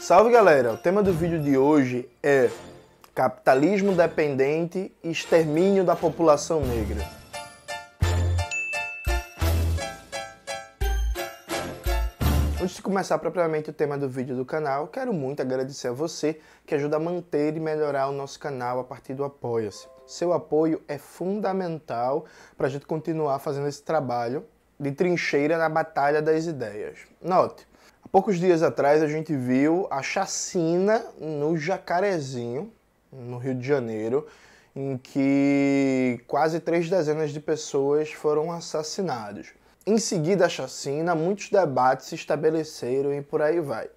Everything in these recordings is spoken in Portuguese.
Salve galera! O tema do vídeo de hoje é Capitalismo dependente e extermínio da população negra. Antes de começar propriamente o tema do vídeo do canal, quero muito agradecer a você que ajuda a manter e melhorar o nosso canal a partir do Apoia-se. Seu apoio é fundamental para a gente continuar fazendo esse trabalho de trincheira na batalha das ideias. Note, Poucos dias atrás a gente viu a chacina no Jacarezinho, no Rio de Janeiro, em que quase três dezenas de pessoas foram assassinadas. Em seguida à chacina, muitos debates se estabeleceram e por aí vai.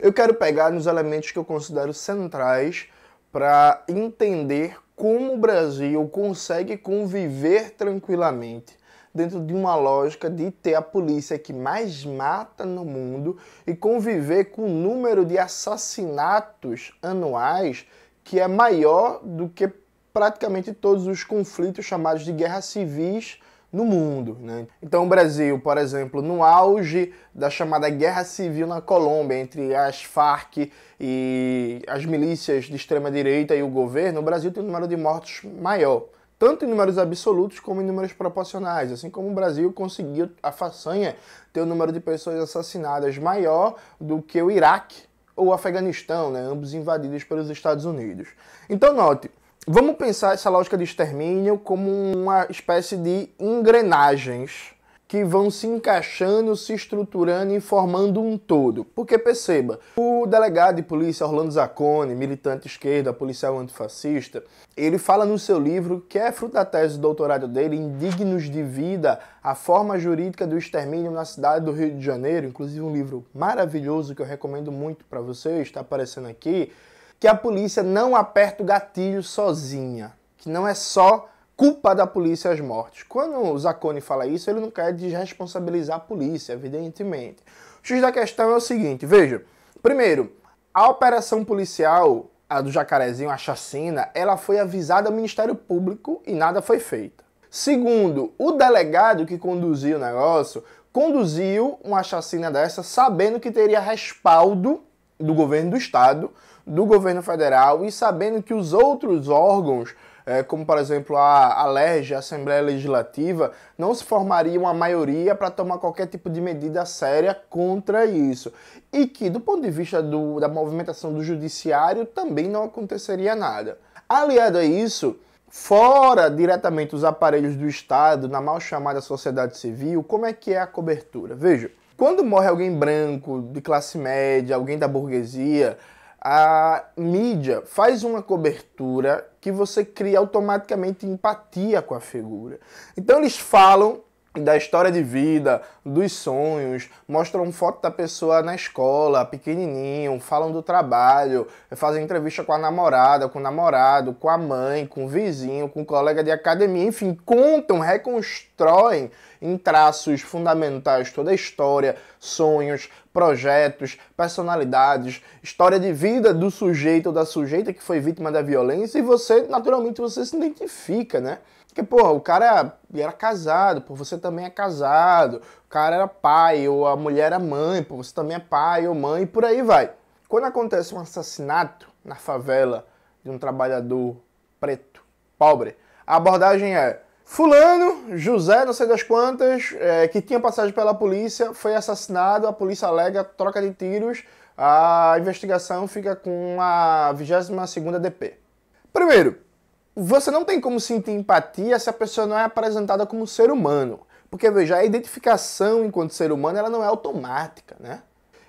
Eu quero pegar nos elementos que eu considero centrais para entender como o Brasil consegue conviver tranquilamente dentro de uma lógica de ter a polícia que mais mata no mundo e conviver com o número de assassinatos anuais que é maior do que praticamente todos os conflitos chamados de guerras civis no mundo. Né? Então, o Brasil, por exemplo, no auge da chamada guerra civil na Colômbia, entre as Farc e as milícias de extrema-direita e o governo, o Brasil tem um número de mortos maior tanto em números absolutos como em números proporcionais, assim como o Brasil conseguiu a façanha ter o número de pessoas assassinadas maior do que o Iraque ou o Afeganistão, né, ambos invadidos pelos Estados Unidos. Então note, vamos pensar essa lógica de extermínio como uma espécie de engrenagens que vão se encaixando, se estruturando e formando um todo. Porque perceba, o delegado de polícia Orlando Zaccone, militante esquerda, policial antifascista, ele fala no seu livro, que é fruto da tese do doutorado dele, Indignos de Vida, a forma jurídica do extermínio na cidade do Rio de Janeiro, inclusive um livro maravilhoso que eu recomendo muito para vocês, está aparecendo aqui, que a polícia não aperta o gatilho sozinha, que não é só culpa da polícia as mortes. Quando o Zacconi fala isso, ele não quer desresponsabilizar a polícia, evidentemente. O X da questão é o seguinte, veja. Primeiro, a operação policial, a do Jacarezinho, a chacina, ela foi avisada ao Ministério Público e nada foi feito. Segundo, o delegado que conduziu o negócio conduziu uma chacina dessa sabendo que teria respaldo do governo do estado, do governo federal e sabendo que os outros órgãos é, como por exemplo a alerge a Assembleia Legislativa, não se formaria uma maioria para tomar qualquer tipo de medida séria contra isso. E que, do ponto de vista do, da movimentação do judiciário, também não aconteceria nada. Aliado a isso, fora diretamente os aparelhos do Estado, na mal chamada sociedade civil, como é que é a cobertura? Veja, quando morre alguém branco, de classe média, alguém da burguesia, a mídia faz uma cobertura que você cria automaticamente empatia com a figura. Então eles falam da história de vida, dos sonhos, mostram foto da pessoa na escola, pequenininho, falam do trabalho, fazem entrevista com a namorada, com o namorado, com a mãe, com o vizinho, com o colega de academia, enfim, contam, reconstroem em traços fundamentais toda a história, sonhos, projetos, personalidades, história de vida do sujeito ou da sujeita que foi vítima da violência e você, naturalmente, você se identifica, né? Porque, pô, o cara era casado, pô, você também é casado. O cara era pai, ou a mulher era é mãe, pô, você também é pai ou mãe, e por aí vai. Quando acontece um assassinato na favela de um trabalhador preto, pobre, a abordagem é: Fulano, José, não sei das quantas, é, que tinha passagem pela polícia, foi assassinado, a polícia alega troca de tiros, a investigação fica com a 22 DP. Primeiro, você não tem como sentir empatia se a pessoa não é apresentada como ser humano. Porque, veja, a identificação enquanto ser humano ela não é automática, né?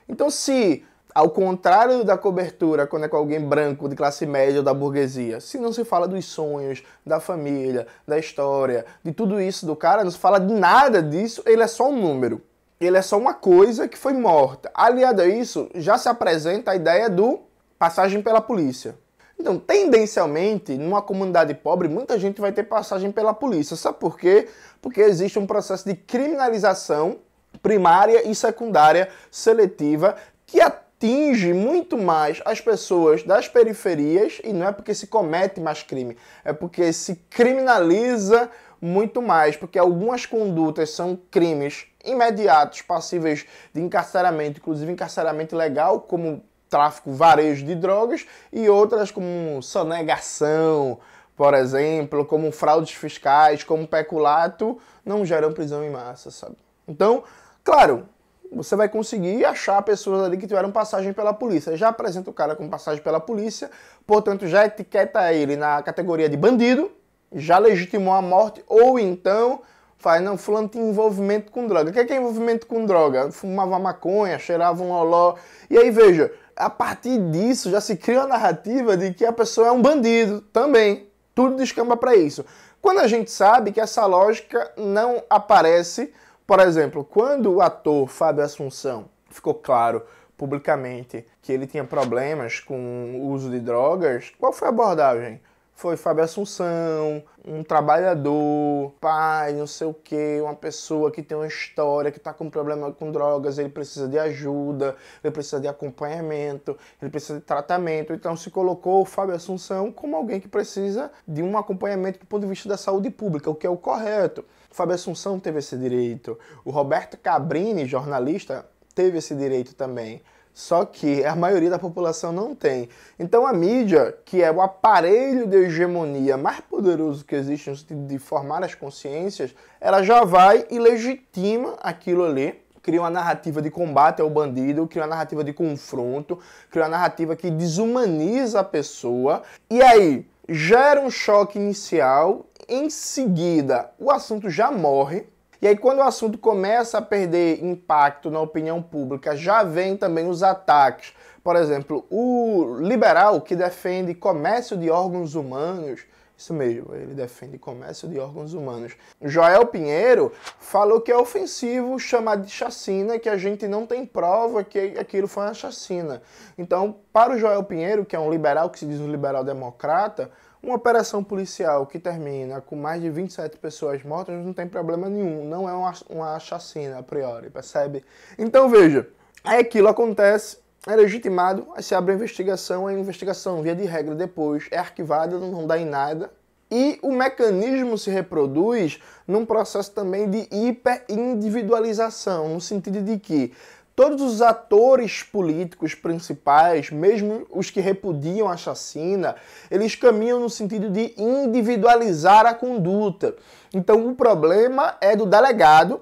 Então, se, ao contrário da cobertura, quando é com alguém branco, de classe média ou da burguesia, se não se fala dos sonhos, da família, da história, de tudo isso do cara, não se fala de nada disso, ele é só um número. Ele é só uma coisa que foi morta. Aliado a isso, já se apresenta a ideia do passagem pela polícia. Então, tendencialmente, numa comunidade pobre, muita gente vai ter passagem pela polícia. Sabe por quê? Porque existe um processo de criminalização primária e secundária seletiva que atinge muito mais as pessoas das periferias e não é porque se comete mais crime, é porque se criminaliza muito mais, porque algumas condutas são crimes imediatos, passíveis de encarceramento, inclusive encarceramento legal, como tráfico, varejo de drogas e outras como sonegação, por exemplo, como fraudes fiscais, como peculato, não geram prisão em massa, sabe? Então, claro, você vai conseguir achar pessoas ali que tiveram passagem pela polícia. Já apresenta o cara com passagem pela polícia, portanto, já etiqueta ele na categoria de bandido, já legitimou a morte, ou então faz, não, fulano tem envolvimento com droga. O que é, que é envolvimento com droga? Fumava maconha, cheirava um loló E aí, veja, a partir disso já se cria a narrativa de que a pessoa é um bandido também. Tudo descamba para isso. Quando a gente sabe que essa lógica não aparece, por exemplo, quando o ator Fábio Assunção ficou claro publicamente que ele tinha problemas com o uso de drogas, qual foi a abordagem? foi Fábio Assunção, um trabalhador, pai, não sei o que, uma pessoa que tem uma história, que está com problema com drogas, ele precisa de ajuda, ele precisa de acompanhamento, ele precisa de tratamento. Então se colocou o Fábio Assunção como alguém que precisa de um acompanhamento do ponto de vista da saúde pública, o que é o correto. O Fábio Assunção teve esse direito. O Roberto Cabrini, jornalista, teve esse direito também. Só que a maioria da população não tem. Então a mídia, que é o aparelho de hegemonia mais poderoso que existe no sentido de formar as consciências, ela já vai e legitima aquilo ali cria uma narrativa de combate ao bandido, cria uma narrativa de confronto, cria uma narrativa que desumaniza a pessoa. E aí, gera um choque inicial, em seguida, o assunto já morre, e aí, quando o assunto começa a perder impacto na opinião pública, já vem também os ataques. Por exemplo, o liberal que defende comércio de órgãos humanos. Isso mesmo, ele defende comércio de órgãos humanos. Joel Pinheiro falou que é ofensivo chamar de chacina, que a gente não tem prova que aquilo foi uma chacina. Então, para o Joel Pinheiro, que é um liberal que se diz um liberal democrata, uma operação policial que termina com mais de 27 pessoas mortas não tem problema nenhum, não é uma, uma chacina a priori, percebe? Então veja, aí aquilo acontece, é legitimado, aí se abre a investigação, a investigação, via de regra, depois é arquivada, não dá em nada, e o mecanismo se reproduz num processo também de hiperindividualização, no sentido de que Todos os atores políticos principais, mesmo os que repudiam a chacina, eles caminham no sentido de individualizar a conduta. Então o problema é do delegado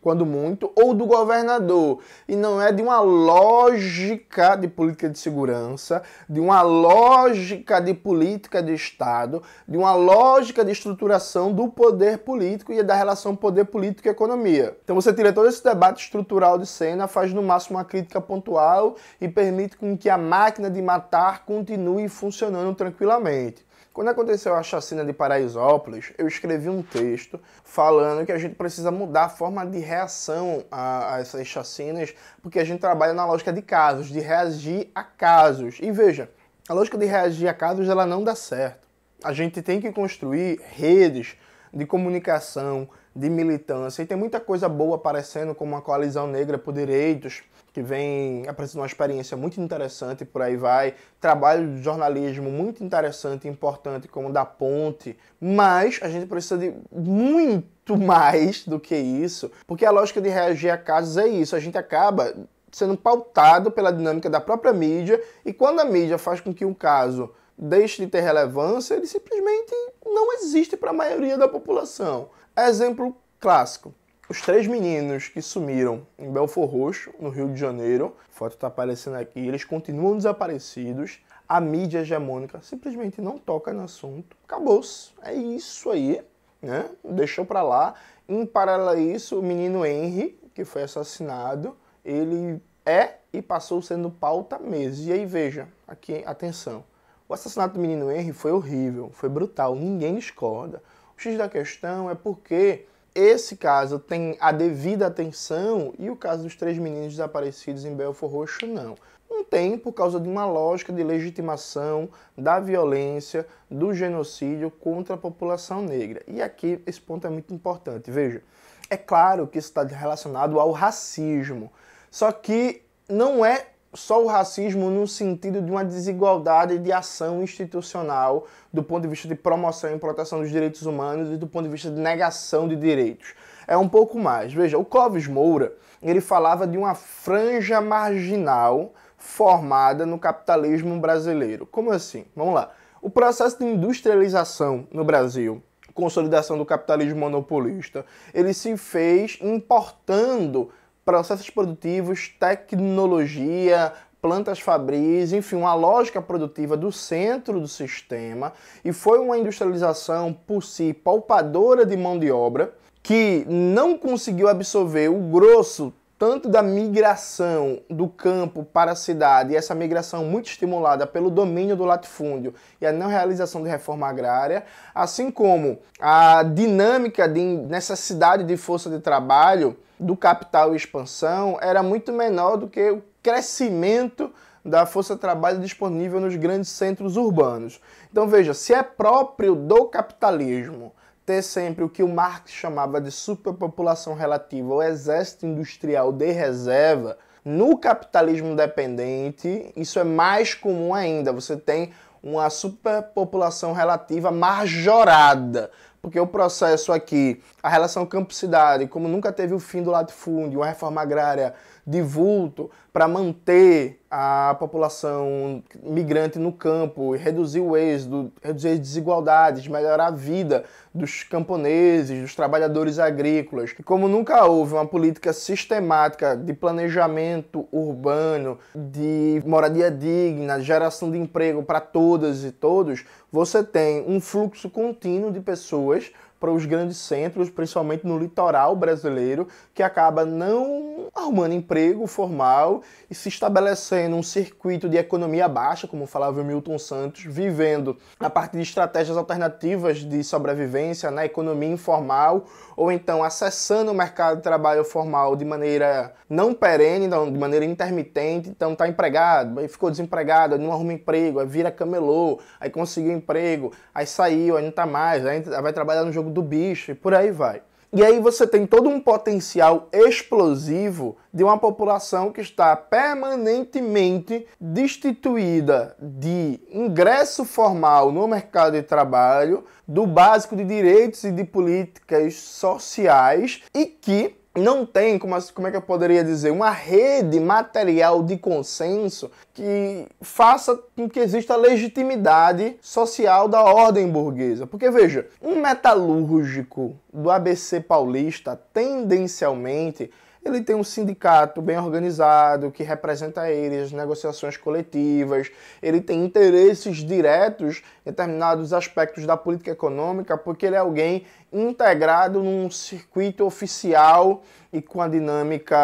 quando muito, ou do governador. E não é de uma lógica de política de segurança, de uma lógica de política de Estado, de uma lógica de estruturação do poder político e da relação poder político e economia. Então você tira todo esse debate estrutural de cena, faz no máximo uma crítica pontual e permite com que a máquina de matar continue funcionando tranquilamente. Quando aconteceu a chacina de Paraisópolis, eu escrevi um texto falando que a gente precisa mudar a forma de reação a, a essas chacinas, porque a gente trabalha na lógica de casos, de reagir a casos. E veja, a lógica de reagir a casos ela não dá certo. A gente tem que construir redes de comunicação, de militância, e tem muita coisa boa aparecendo, como a coalizão negra por direitos que vem apresentando uma experiência muito interessante por aí vai, trabalho de jornalismo muito interessante e importante como da Ponte, mas a gente precisa de muito mais do que isso, porque a lógica de reagir a casos é isso, a gente acaba sendo pautado pela dinâmica da própria mídia e quando a mídia faz com que um caso deixe de ter relevância, ele simplesmente não existe para a maioria da população. Exemplo clássico. Os três meninos que sumiram em Belfort Roxo, no Rio de Janeiro, a foto está aparecendo aqui, eles continuam desaparecidos. A mídia hegemônica simplesmente não toca no assunto. Acabou-se. É isso aí, né? Deixou para lá. Em paralelo a isso, o menino Henry, que foi assassinado, ele é e passou sendo pauta meses. E aí veja, aqui, atenção. O assassinato do menino Henry foi horrível, foi brutal, ninguém discorda. O X da questão é porque esse caso tem a devida atenção e o caso dos três meninos desaparecidos em Belfort Roxo não. Não tem por causa de uma lógica de legitimação da violência, do genocídio contra a população negra. E aqui esse ponto é muito importante. Veja, é claro que isso está relacionado ao racismo, só que não é só o racismo no sentido de uma desigualdade de ação institucional do ponto de vista de promoção e proteção dos direitos humanos e do ponto de vista de negação de direitos. É um pouco mais. Veja, o Clóvis Moura, ele falava de uma franja marginal formada no capitalismo brasileiro. Como assim? Vamos lá. O processo de industrialização no Brasil consolidação do capitalismo monopolista, ele se fez importando processos produtivos, tecnologia, plantas fabris, enfim, uma lógica produtiva do centro do sistema e foi uma industrialização por si palpadora de mão de obra que não conseguiu absorver o grosso tanto da migração do campo para a cidade, e essa migração muito estimulada pelo domínio do latifúndio e a não realização de reforma agrária, assim como a dinâmica de necessidade de força de trabalho do capital e expansão era muito menor do que o crescimento da força de trabalho disponível nos grandes centros urbanos. Então veja, se é próprio do capitalismo ter sempre o que o Marx chamava de superpopulação relativa ou exército industrial de reserva, no capitalismo dependente isso é mais comum ainda. Você tem uma superpopulação relativa marjorada, porque o processo aqui, a relação campo-cidade, como nunca teve o fim do latifúndio, uma reforma agrária de vulto para manter a população migrante no campo, e reduzir o êxodo, reduzir as desigualdades, melhorar a vida dos camponeses, dos trabalhadores agrícolas. E como nunca houve uma política sistemática de planejamento urbano, de moradia digna, geração de emprego para todas e todos, você tem um fluxo contínuo de pessoas para os grandes centros, principalmente no litoral brasileiro, que acaba não arrumando emprego formal e se estabelecendo um circuito de economia baixa, como falava o Milton Santos, vivendo a partir de estratégias alternativas de sobrevivência na economia informal, ou então acessando o mercado de trabalho formal de maneira não perene, de maneira intermitente, então tá empregado, aí ficou desempregado, aí não arruma emprego, aí vira camelô, aí conseguiu emprego, aí saiu, aí não tá mais, aí vai trabalhar no jogo jogo do bicho e por aí vai. E aí você tem todo um potencial explosivo de uma população que está permanentemente destituída de ingresso formal no mercado de trabalho, do básico de direitos e de políticas sociais e que não tem, como, como é que eu poderia dizer, uma rede material de consenso que faça com que exista legitimidade social da ordem burguesa. Porque veja, um metalúrgico do ABC paulista tendencialmente ele tem um sindicato bem organizado que representa ele, as negociações coletivas, ele tem interesses diretos em determinados aspectos da política econômica, porque ele é alguém integrado num circuito oficial e com a dinâmica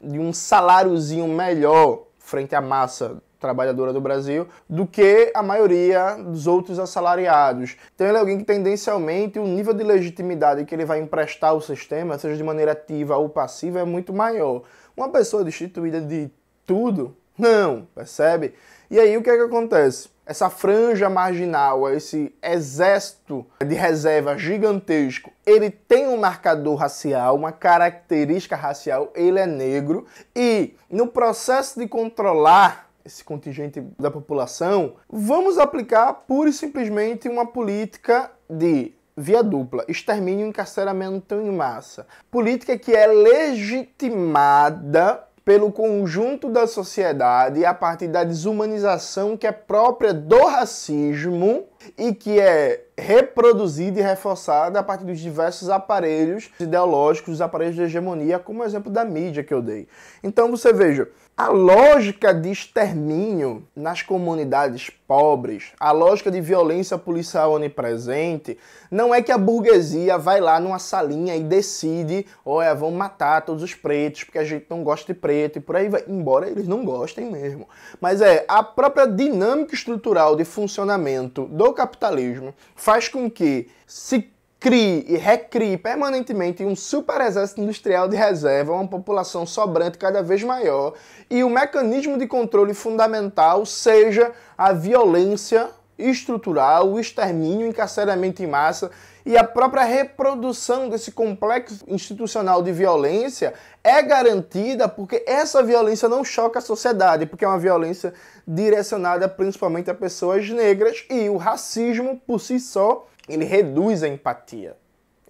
de um saláriozinho melhor frente à massa trabalhadora do Brasil do que a maioria dos outros assalariados. Então ele é alguém que tendencialmente o nível de legitimidade que ele vai emprestar ao sistema, seja de maneira ativa ou passiva, é muito maior. Uma pessoa destituída de tudo, não, percebe? E aí o que é que acontece? Essa franja marginal, esse exército de reserva gigantesco, ele tem um marcador racial, uma característica racial, ele é negro e no processo de controlar esse contingente da população, vamos aplicar pura e simplesmente uma política de via dupla, extermínio e encarceramento em massa. Política que é legitimada pelo conjunto da sociedade a partir da desumanização que é própria do racismo e que é reproduzida e reforçada a partir dos diversos aparelhos ideológicos, aparelhos de hegemonia, como o exemplo da mídia que eu dei. Então você veja, a lógica de extermínio nas comunidades pobres, a lógica de violência policial onipresente, não é que a burguesia vai lá numa salinha e decide, olha, vão matar todos os pretos porque a gente não gosta de preto e por aí vai, embora eles não gostem mesmo. Mas é, a própria dinâmica estrutural de funcionamento do capitalismo faz com que se crie e recrie permanentemente um super exército industrial de reserva, uma população sobrante cada vez maior, e o mecanismo de controle fundamental seja a violência estrutural, o extermínio, o encarceramento em massa e a própria reprodução desse complexo institucional de violência é garantida porque essa violência não choca a sociedade, porque é uma violência direcionada principalmente a pessoas negras e o racismo por si só ele reduz a empatia.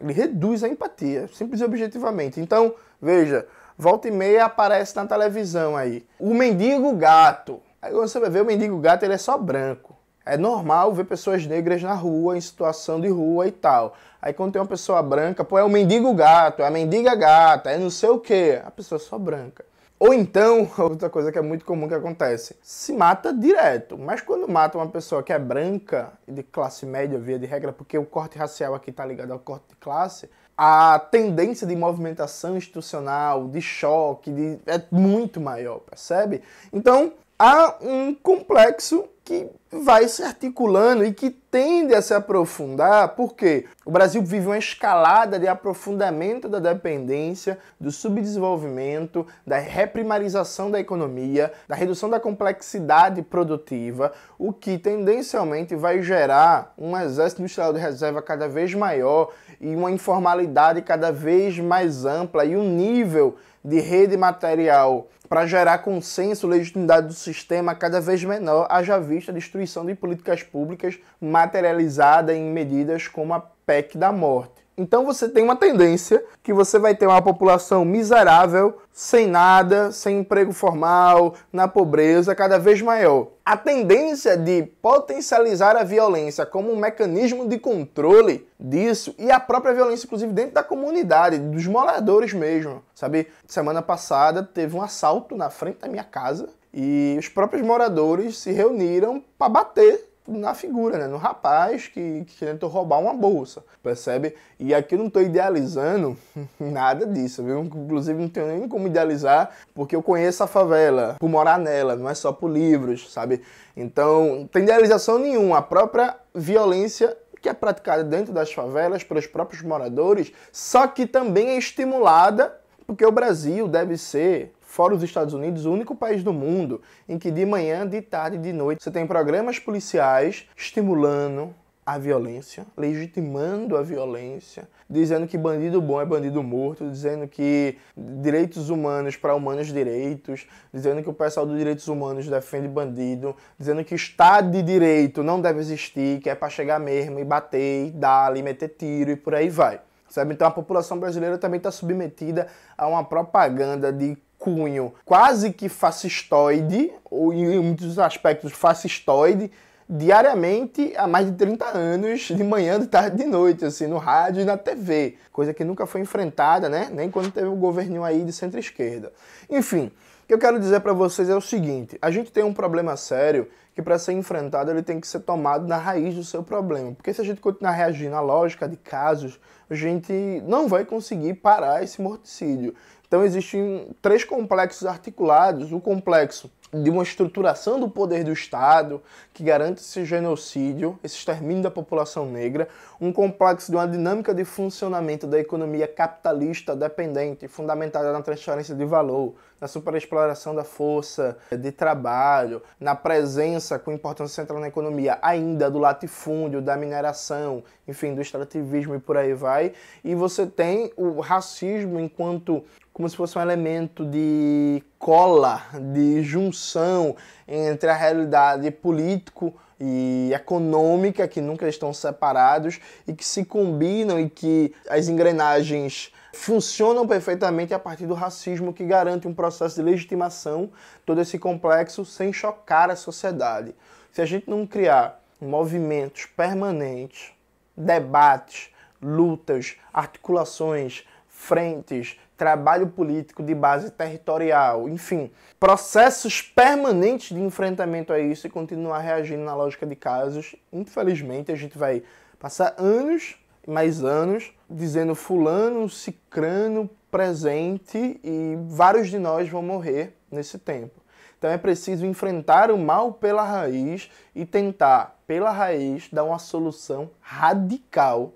Ele reduz a empatia, simples e objetivamente. Então, veja, volta e meia aparece na televisão aí. O mendigo gato. Aí você vai ver, o mendigo gato ele é só branco. É normal ver pessoas negras na rua, em situação de rua e tal. Aí quando tem uma pessoa branca, pô, é o mendigo gato, é a mendiga gata, é não sei o quê. A pessoa é só branca. Ou então, outra coisa que é muito comum que acontece, se mata direto. Mas quando mata uma pessoa que é branca e de classe média, via de regra, porque o corte racial aqui está ligado ao corte de classe, a tendência de movimentação institucional, de choque, de... é muito maior, percebe? Então, há um complexo que vai se articulando e que tende a se aprofundar, porque o Brasil vive uma escalada de aprofundamento da dependência, do subdesenvolvimento, da reprimarização da economia, da redução da complexidade produtiva, o que tendencialmente vai gerar um exército industrial de reserva cada vez maior e uma informalidade cada vez mais ampla e um nível de rede material para gerar consenso, legitimidade do sistema cada vez menor, haja vista a destruição de políticas públicas materializada em medidas como a PEC da morte. Então você tem uma tendência que você vai ter uma população miserável, sem nada, sem emprego formal, na pobreza cada vez maior. A tendência de potencializar a violência como um mecanismo de controle disso e a própria violência, inclusive dentro da comunidade, dos moradores mesmo. Sabe, semana passada teve um assalto na frente da minha casa e os próprios moradores se reuniram para bater na figura, né? no rapaz que, que tentou roubar uma bolsa, percebe? E aqui eu não estou idealizando nada disso, viu? Inclusive não tenho nem como idealizar, porque eu conheço a favela, por morar nela, não é só por livros, sabe? Então, não tem idealização nenhuma, a própria violência que é praticada dentro das favelas pelos próprios moradores, só que também é estimulada, porque o Brasil deve ser fora os Estados Unidos, o único país do mundo em que de manhã, de tarde e de noite você tem programas policiais estimulando a violência, legitimando a violência, dizendo que bandido bom é bandido morto, dizendo que direitos humanos para humanos direitos, dizendo que o pessoal dos direitos humanos defende bandido, dizendo que Estado de Direito não deve existir, que é para chegar mesmo e bater, e dar, ali, meter tiro e por aí vai. Sabe? Então a população brasileira também está submetida a uma propaganda de cunho quase que fascistoide, ou em muitos aspectos fascistoide, diariamente há mais de 30 anos, de manhã, de tarde, de noite, assim, no rádio e na TV. Coisa que nunca foi enfrentada, né? Nem quando teve o um governinho aí de centro-esquerda. Enfim, o que eu quero dizer para vocês é o seguinte: a gente tem um problema sério que para ser enfrentado ele tem que ser tomado na raiz do seu problema. Porque se a gente continuar reagindo à lógica de casos, a gente não vai conseguir parar esse morticídio. Então existem três complexos articulados: o complexo de uma estruturação do poder do Estado que garante esse genocídio, esse extermínio da população negra, um complexo de uma dinâmica de funcionamento da economia capitalista dependente, fundamentada na transferência de valor, na superexploração da força de trabalho, na presença com importância central na economia ainda do latifúndio, da mineração, enfim, do extrativismo e por aí vai. E você tem o racismo enquanto como se fosse um elemento de cola, de junção entre a realidade político e econômica que nunca estão separados e que se combinam e que as engrenagens funcionam perfeitamente a partir do racismo que garante um processo de legitimação todo esse complexo sem chocar a sociedade. Se a gente não criar movimentos permanentes, debates, lutas, articulações, frentes, trabalho político de base territorial, enfim, processos permanentes de enfrentamento a isso e continuar reagindo na lógica de casos. Infelizmente, a gente vai passar anos, mais anos, dizendo fulano, cicrano, presente e vários de nós vão morrer nesse tempo. Então é preciso enfrentar o mal pela raiz e tentar, pela raiz, dar uma solução radical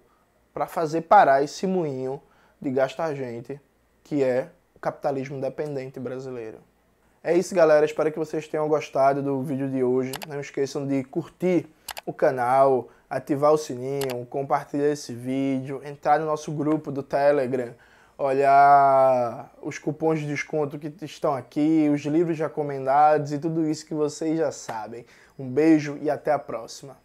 para fazer parar esse moinho de gastar gente que é o capitalismo dependente brasileiro. É isso, galera. Espero que vocês tenham gostado do vídeo de hoje. Não esqueçam de curtir o canal, ativar o sininho, compartilhar esse vídeo, entrar no nosso grupo do Telegram, olhar os cupons de desconto que estão aqui, os livros recomendados e tudo isso que vocês já sabem. Um beijo e até a próxima.